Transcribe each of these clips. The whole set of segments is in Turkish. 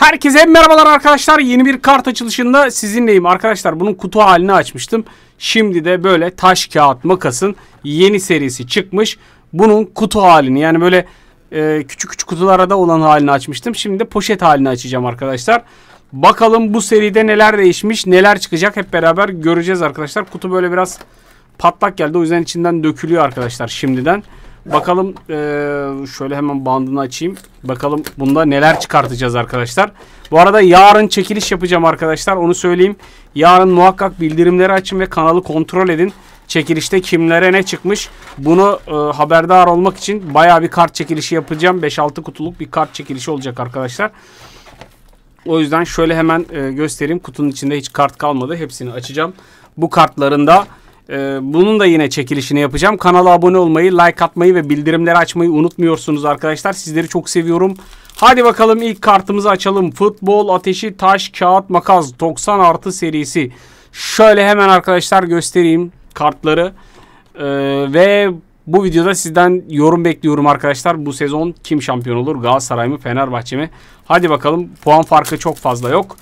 Herkese merhabalar arkadaşlar. Yeni bir kart açılışında sizinleyim. Arkadaşlar bunun kutu halini açmıştım. Şimdi de böyle taş kağıt makasın yeni serisi çıkmış. Bunun kutu halini yani böyle e, küçük küçük kutularda olan halini açmıştım. Şimdi de poşet halini açacağım arkadaşlar. Bakalım bu seride neler değişmiş neler çıkacak hep beraber göreceğiz arkadaşlar. Kutu böyle biraz patlak geldi o yüzden içinden dökülüyor arkadaşlar şimdiden. Şimdiden. Bakalım e, şöyle hemen bandını açayım. Bakalım bunda neler çıkartacağız arkadaşlar. Bu arada yarın çekiliş yapacağım arkadaşlar. Onu söyleyeyim. Yarın muhakkak bildirimleri açın ve kanalı kontrol edin. Çekilişte kimlere ne çıkmış bunu e, haberdar olmak için baya bir kart çekilişi yapacağım. 5-6 kutuluk bir kart çekilişi olacak arkadaşlar. O yüzden şöyle hemen e, göstereyim. Kutunun içinde hiç kart kalmadı. Hepsini açacağım. Bu kartların da ee, bunun da yine çekilişini yapacağım. Kanala abone olmayı, like atmayı ve bildirimleri açmayı unutmuyorsunuz arkadaşlar. Sizleri çok seviyorum. Hadi bakalım ilk kartımızı açalım. Futbol, ateşi, taş, kağıt, makas 90 artı serisi. Şöyle hemen arkadaşlar göstereyim kartları. Ee, ve bu videoda sizden yorum bekliyorum arkadaşlar. Bu sezon kim şampiyon olur? Galatasaray mı Fenerbahçe mi? Hadi bakalım puan farkı çok fazla yok.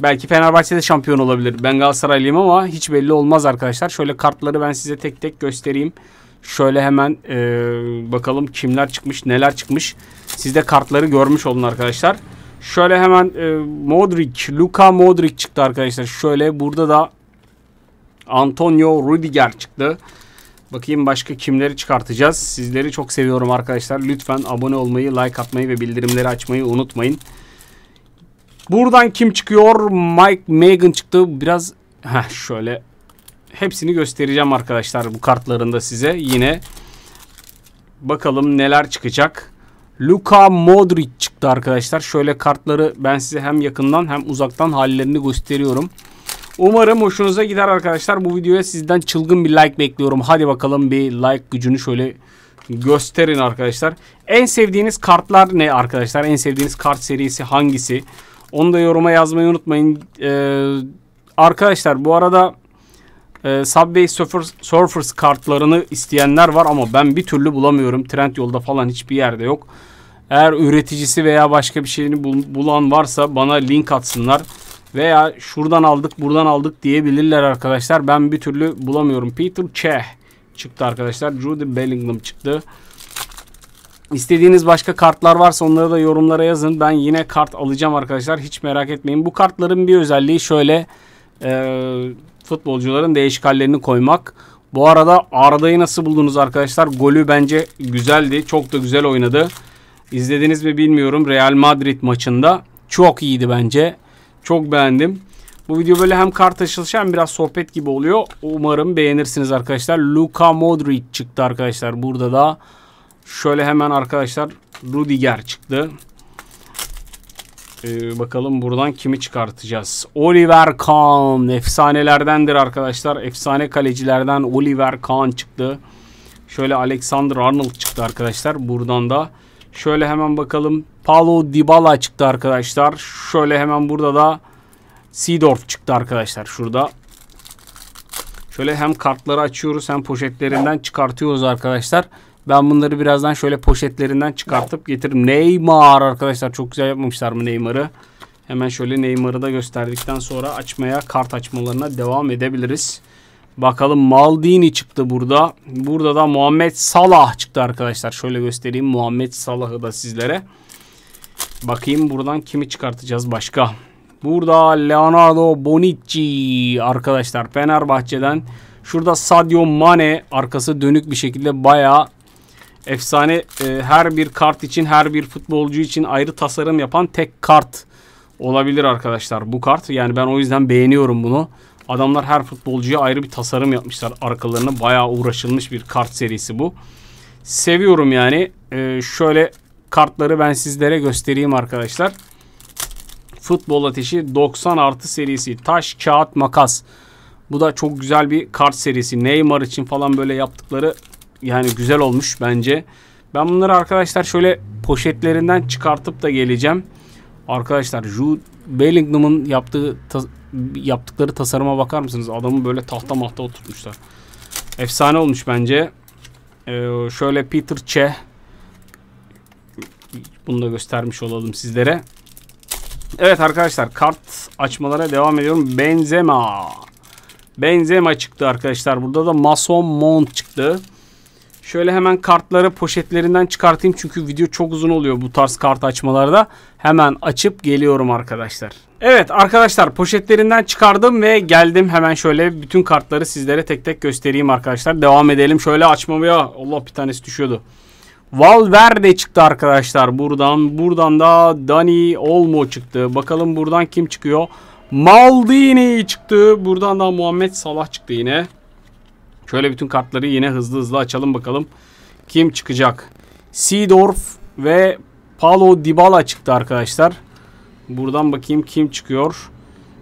Belki Fenerbahçe'de şampiyon olabilir. Ben Galatasaraylıyım ama hiç belli olmaz arkadaşlar. Şöyle kartları ben size tek tek göstereyim. Şöyle hemen e, bakalım kimler çıkmış, neler çıkmış. Siz de kartları görmüş olun arkadaşlar. Şöyle hemen e, Modric, Luka Modric çıktı arkadaşlar. Şöyle burada da Antonio Rudiger çıktı. Bakayım başka kimleri çıkartacağız. Sizleri çok seviyorum arkadaşlar. Lütfen abone olmayı, like atmayı ve bildirimleri açmayı unutmayın. Buradan kim çıkıyor? Mike Megan çıktı. Biraz heh, şöyle hepsini göstereceğim arkadaşlar bu kartlarında size. Yine bakalım neler çıkacak. Luka Modric çıktı arkadaşlar. Şöyle kartları ben size hem yakından hem uzaktan hallerini gösteriyorum. Umarım hoşunuza gider arkadaşlar. Bu videoya sizden çılgın bir like bekliyorum. Hadi bakalım bir like gücünü şöyle gösterin arkadaşlar. En sevdiğiniz kartlar ne arkadaşlar? En sevdiğiniz kart serisi hangisi? Onu da yoruma yazmayı unutmayın. Ee, arkadaşlar bu arada e, Subway Surfers, Surfers kartlarını isteyenler var ama ben bir türlü bulamıyorum. Trend yolda falan hiçbir yerde yok. Eğer üreticisi veya başka bir şeyini bulan varsa bana link atsınlar. Veya şuradan aldık buradan aldık diyebilirler arkadaşlar. Ben bir türlü bulamıyorum. Peter Cheh çıktı arkadaşlar. Judy Bellingham çıktı. İstediğiniz başka kartlar varsa onları da yorumlara yazın. Ben yine kart alacağım arkadaşlar. Hiç merak etmeyin. Bu kartların bir özelliği şöyle e, futbolcuların değişik hallerini koymak. Bu arada Arda'yı nasıl buldunuz arkadaşlar? Golü bence güzeldi. Çok da güzel oynadı. İzlediniz mi bilmiyorum. Real Madrid maçında. Çok iyiydi bence. Çok beğendim. Bu video böyle hem kart açılışı hem biraz sohbet gibi oluyor. Umarım beğenirsiniz arkadaşlar. Luka Modric çıktı arkadaşlar. Burada da Şöyle hemen arkadaşlar Rudiger çıktı. Ee, bakalım buradan kimi çıkartacağız? Oliver Kahn. Efsanelerdendir arkadaşlar. Efsane kalecilerden Oliver Kahn çıktı. Şöyle Alexander Arnold çıktı arkadaşlar. Buradan da şöyle hemen bakalım. Paulo Dybala çıktı arkadaşlar. Şöyle hemen burada da Seedorf çıktı arkadaşlar. Şurada. Şöyle hem kartları açıyoruz hem poşetlerinden çıkartıyoruz arkadaşlar. Arkadaşlar. Ben bunları birazdan şöyle poşetlerinden çıkartıp getiririm. Neymar arkadaşlar çok güzel yapmamışlar mı Neymar'ı? Hemen şöyle Neymar'ı da gösterdikten sonra açmaya kart açmalarına devam edebiliriz. Bakalım Maldini çıktı burada. Burada da Muhammed Salah çıktı arkadaşlar. Şöyle göstereyim Muhammed Salah'ı da sizlere. Bakayım buradan kimi çıkartacağız başka. Burada Leonardo Bonici arkadaşlar Fenerbahçe'den. Şurada Sadio Mane arkası dönük bir şekilde baya efsane e, her bir kart için her bir futbolcu için ayrı tasarım yapan tek kart olabilir arkadaşlar bu kart. Yani ben o yüzden beğeniyorum bunu. Adamlar her futbolcuya ayrı bir tasarım yapmışlar arkalarına. Bayağı uğraşılmış bir kart serisi bu. Seviyorum yani. Ee, şöyle kartları ben sizlere göstereyim arkadaşlar. Futbol Ateşi 90 artı serisi. Taş, kağıt, makas. Bu da çok güzel bir kart serisi. Neymar için falan böyle yaptıkları yani güzel olmuş bence. Ben bunları arkadaşlar şöyle poşetlerinden çıkartıp da geleceğim. Arkadaşlar Jude Bellingham'ın yaptığı ta, yaptıkları tasarıma bakar mısınız? Adamı böyle tahta mahta oturtmuşlar. Efsane olmuş bence. Ee, şöyle Peter Che bunu da göstermiş olalım sizlere. Evet arkadaşlar kart açmalara devam ediyorum. Benzema. Benzema çıktı arkadaşlar. Burada da Mason Mount çıktı. Şöyle hemen kartları poşetlerinden çıkartayım çünkü video çok uzun oluyor bu tarz kart açmalarda. Hemen açıp geliyorum arkadaşlar. Evet arkadaşlar poşetlerinden çıkardım ve geldim hemen şöyle bütün kartları sizlere tek tek göstereyim arkadaşlar. Devam edelim şöyle açmamaya. Allah bir tanesi düşüyordu. Valverde çıktı arkadaşlar buradan. Buradan da Dani Olmo çıktı. Bakalım buradan kim çıkıyor? Maldini çıktı. Buradan da Muhammed Salah çıktı yine. Şöyle bütün kartları yine hızlı hızlı açalım bakalım. Kim çıkacak? Seedorf ve Paulo Dybala çıktı arkadaşlar. Buradan bakayım kim çıkıyor.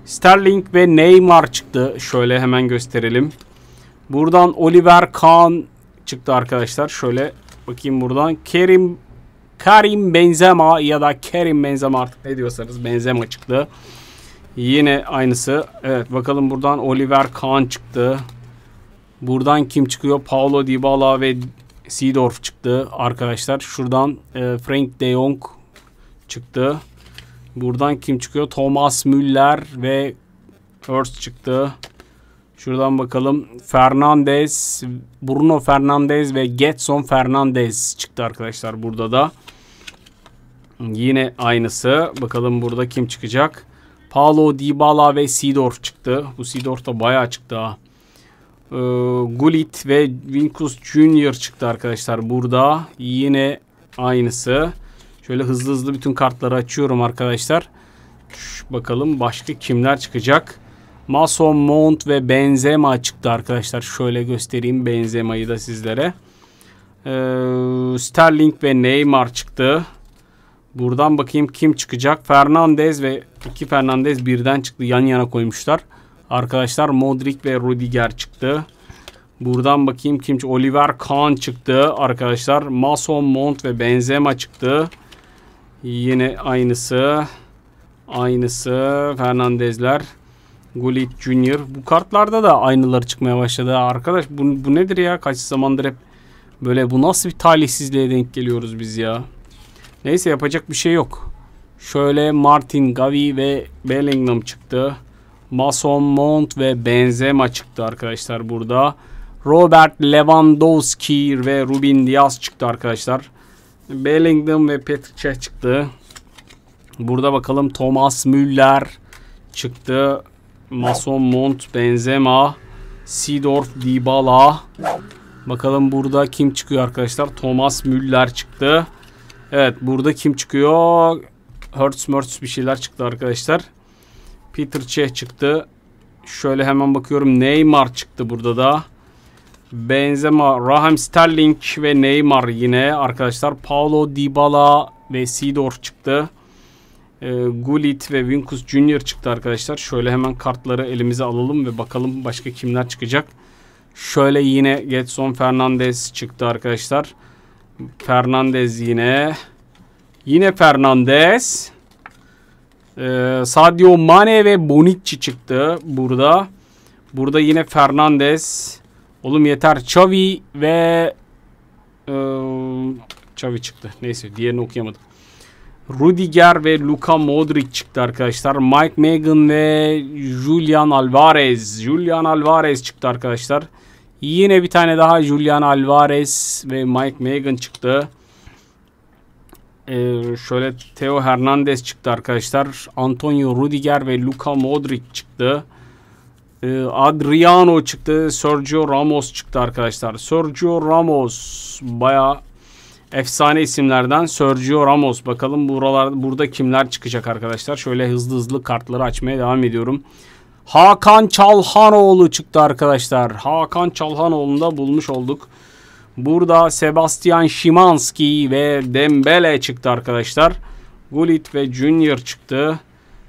Sterling ve Neymar çıktı. Şöyle hemen gösterelim. Buradan Oliver Kahn çıktı arkadaşlar. Şöyle bakayım buradan. Kerim Karim Benzema ya da Kerim Benzema artık ne diyorsanız Benzema çıktı. Yine aynısı. Evet bakalım buradan Oliver Kahn çıktı. Buradan kim çıkıyor? Paulo Dybala ve Seedorf çıktı arkadaşlar. Şuradan e, Frank de Jong çıktı. Buradan kim çıkıyor? Thomas Müller ve Hurst çıktı. Şuradan bakalım. Fernandez, Bruno Fernandez ve Getson Fernandez çıktı arkadaşlar burada da. Yine aynısı. Bakalım burada kim çıkacak? Paulo Dybala ve Sidor çıktı. Bu Sidor da bayağı çıktı ha. E, ee, Gullit ve Vinkus Junior çıktı arkadaşlar burada. Yine aynısı. Şöyle hızlı hızlı bütün kartları açıyorum arkadaşlar. bakalım başka kimler çıkacak. Mason Mount ve Benzema çıktı arkadaşlar. Şöyle göstereyim Benzema'yı da sizlere. Ee, Sterling ve Neymar çıktı. Buradan bakayım kim çıkacak. Fernandez ve iki Fernandez birden çıktı. Yan yana koymuşlar. Arkadaşlar Modric ve Rudiger çıktı. Buradan bakayım kim? Oliver Kahn çıktı arkadaşlar. Mason Mount ve Benzema çıktı. Yine aynısı. Aynısı. Fernandezler. Gullit Junior. Bu kartlarda da aynıları çıkmaya başladı. Arkadaş bu, bu nedir ya? Kaç zamandır hep böyle bu nasıl bir talihsizliğe denk geliyoruz biz ya. Neyse yapacak bir şey yok. Şöyle Martin, Gavi ve Bellingham çıktı. Mason Mount ve Benzema çıktı arkadaşlar burada. Robert Lewandowski ve Rubin Diaz çıktı arkadaşlar. Bellingham ve Patrick çıktı. Burada bakalım Thomas Müller çıktı. Mason Mount, Benzema, Sidorf, Dybala. Bakalım burada kim çıkıyor arkadaşlar? Thomas Müller çıktı. Evet burada kim çıkıyor? Hertz Mertz bir şeyler çıktı arkadaşlar. Peter Cech çıktı. Şöyle hemen bakıyorum. Neymar çıktı burada da. Benzema, Raheem Sterling ve Neymar yine arkadaşlar. Paulo Dybala ve Sidor çıktı. E, Gullit ve Winkus Junior çıktı arkadaşlar. Şöyle hemen kartları elimize alalım ve bakalım başka kimler çıkacak. Şöyle yine Getson Fernandez çıktı arkadaşlar. Fernandez yine. Yine Fernandez. Ee, Sadio Mane ve Bonucci çıktı burada. Burada yine Fernandes. Oğlum yeter. Xavi ve e, Xavi çıktı. Neyse diğerini okuyamadım. Rudiger ve Luka Modric çıktı arkadaşlar. Mike Megan ve Julian Alvarez. Julian Alvarez çıktı arkadaşlar. Yine bir tane daha Julian Alvarez ve Mike Megan çıktı. Ee, şöyle Theo Hernandez çıktı arkadaşlar. Antonio Rudiger ve Luka Modric çıktı. Ee, Adriano çıktı. Sergio Ramos çıktı arkadaşlar. Sergio Ramos baya efsane isimlerden Sergio Ramos. Bakalım buralar, burada kimler çıkacak arkadaşlar. Şöyle hızlı hızlı kartları açmaya devam ediyorum. Hakan Çalhanoğlu çıktı arkadaşlar. Hakan Çalhanoğlu'nda bulmuş olduk. Burada Sebastian Şimanski ve Dembele çıktı arkadaşlar. Gullit ve Junior çıktı.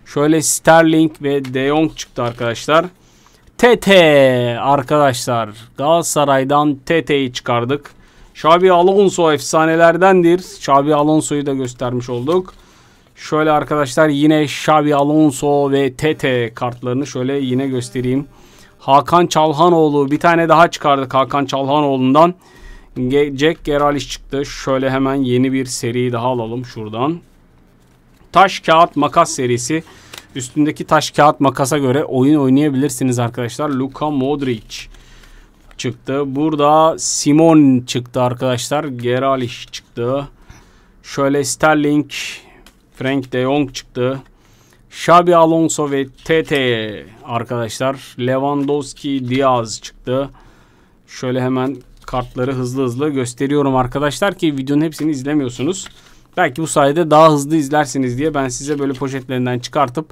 Şöyle Sterling ve De Jong çıktı arkadaşlar. Tete arkadaşlar. Galatasaray'dan Tete'yi çıkardık. Xabi Alonso efsanelerdendir. Xabi Alonso'yu da göstermiş olduk. Şöyle arkadaşlar yine Xabi Alonso ve Tete kartlarını şöyle yine göstereyim. Hakan Çalhanoğlu bir tane daha çıkardık Hakan Çalhanoğlu'ndan. Jack Geralish çıktı. Şöyle hemen yeni bir seriyi daha alalım şuradan. Taş kağıt makas serisi. Üstündeki taş kağıt makasa göre oyun oynayabilirsiniz arkadaşlar. Luka Modric çıktı. Burada Simon çıktı arkadaşlar. Geralish çıktı. Şöyle Sterling, Frank de Jong çıktı. Xabi Alonso ve TT arkadaşlar. Lewandowski, Diaz çıktı. Şöyle hemen kartları hızlı hızlı gösteriyorum arkadaşlar ki videonun hepsini izlemiyorsunuz. Belki bu sayede daha hızlı izlersiniz diye ben size böyle poşetlerinden çıkartıp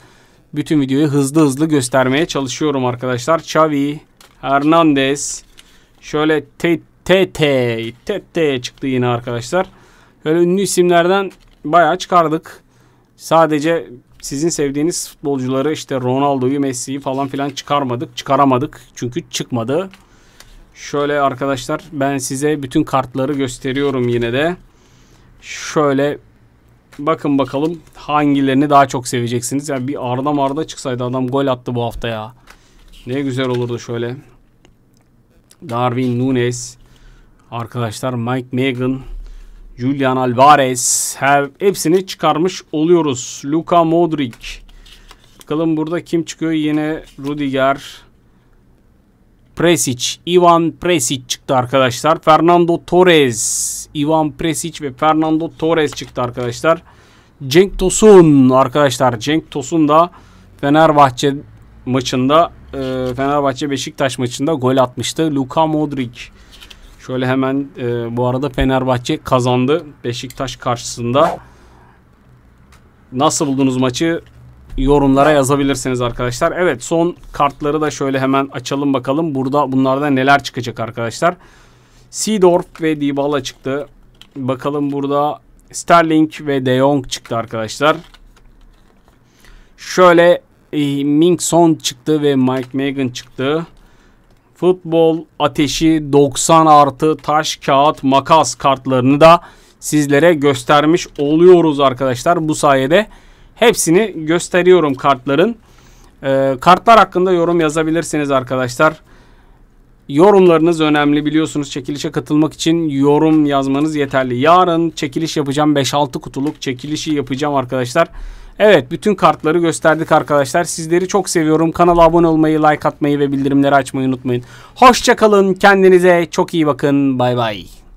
bütün videoyu hızlı hızlı göstermeye çalışıyorum arkadaşlar. Xavi, Hernandez, şöyle Tete, Tete çıktı yine arkadaşlar. Böyle ünlü isimlerden bayağı çıkardık. Sadece sizin sevdiğiniz futbolcuları işte Ronaldo'yu, Messi'yi falan filan çıkarmadık, çıkaramadık. Çünkü çıkmadı. Şöyle arkadaşlar ben size bütün kartları gösteriyorum yine de. Şöyle bakın bakalım hangilerini daha çok seveceksiniz. Yani bir Arda Marda çıksaydı adam gol attı bu hafta ya. Ne güzel olurdu şöyle. Darwin Nunes arkadaşlar Mike Megan Julian Alvarez hepsini çıkarmış oluyoruz. Luka Modric Bakalım burada kim çıkıyor? Yine Rudiger, Presic, Ivan Presic çıktı arkadaşlar. Fernando Torres, Ivan Presic ve Fernando Torres çıktı arkadaşlar. Cenk Tosun arkadaşlar. Cenk Tosun da Fenerbahçe maçında e, Fenerbahçe Beşiktaş maçında gol atmıştı. Luka Modric. Şöyle hemen e, bu arada Fenerbahçe kazandı Beşiktaş karşısında. Nasıl buldunuz maçı? yorumlara yazabilirsiniz arkadaşlar. Evet son kartları da şöyle hemen açalım bakalım. Burada bunlarda neler çıkacak arkadaşlar. Seedorf ve Dybala çıktı. Bakalım burada Sterling ve De Jong çıktı arkadaşlar. Şöyle e, Ming Son çıktı ve Mike Megan çıktı. Futbol ateşi 90 artı taş kağıt makas kartlarını da sizlere göstermiş oluyoruz arkadaşlar. Bu sayede hepsini gösteriyorum kartların. E, kartlar hakkında yorum yazabilirsiniz arkadaşlar. Yorumlarınız önemli biliyorsunuz çekilişe katılmak için yorum yazmanız yeterli. Yarın çekiliş yapacağım 5-6 kutuluk çekilişi yapacağım arkadaşlar. Evet bütün kartları gösterdik arkadaşlar. Sizleri çok seviyorum. Kanala abone olmayı, like atmayı ve bildirimleri açmayı unutmayın. Hoşçakalın kendinize çok iyi bakın bay bay.